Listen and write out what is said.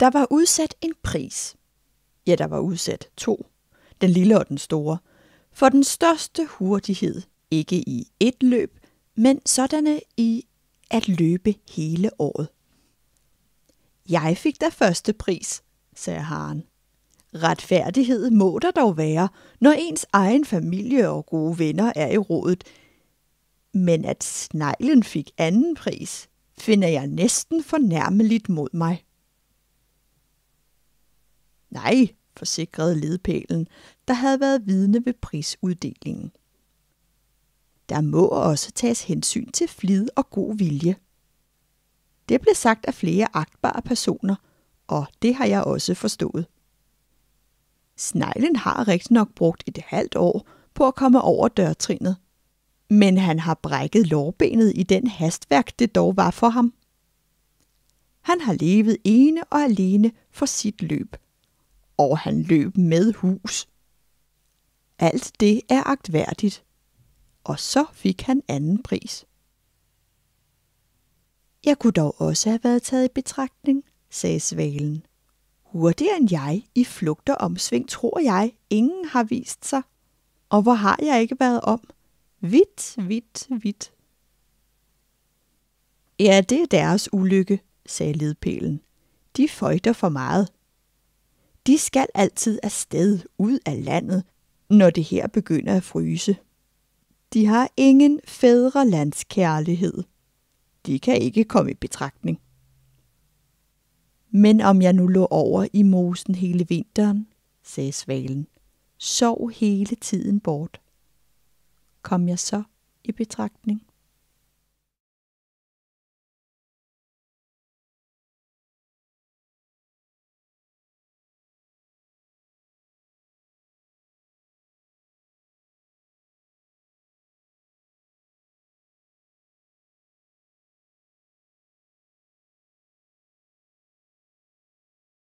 Der var udsat en pris. Ja, der var udsat to. Den lille og den store. For den største hurtighed, ikke i et løb, men sådanne i at løbe hele året. Jeg fik da første pris, sagde haren. Retfærdighed må der dog være, når ens egen familie og gode venner er i rådet. Men at sneglen fik anden pris, finder jeg næsten fornærmeligt mod mig. Nej, forsikrede ledpælen, der havde været vidne ved prisuddelingen. Der må også tages hensyn til flid og god vilje. Det blev sagt af flere agtbare personer, og det har jeg også forstået. Sneglen har rigtig nok brugt et halvt år på at komme over dørtrinet, men han har brækket lårbenet i den hastværk, det dog var for ham. Han har levet ene og alene for sit løb – og han løb med hus. Alt det er agtværdigt. Og så fik han anden pris. Jeg kunne dog også have været taget i betragtning, sagde svalen. Hurtigere end jeg i flugt og omsving tror jeg, ingen har vist sig. Og hvor har jeg ikke været om? Vidt, vidt, vidt. Ja, det er deres ulykke, sagde ledpælen. De føjter for meget. De skal altid afsted ud af landet, når det her begynder at fryse. De har ingen fædrelandskærlighed. De kan ikke komme i betragtning. Men om jeg nu lå over i mosen hele vinteren, sagde svalen, sov hele tiden bort. Kom jeg så i betragtning?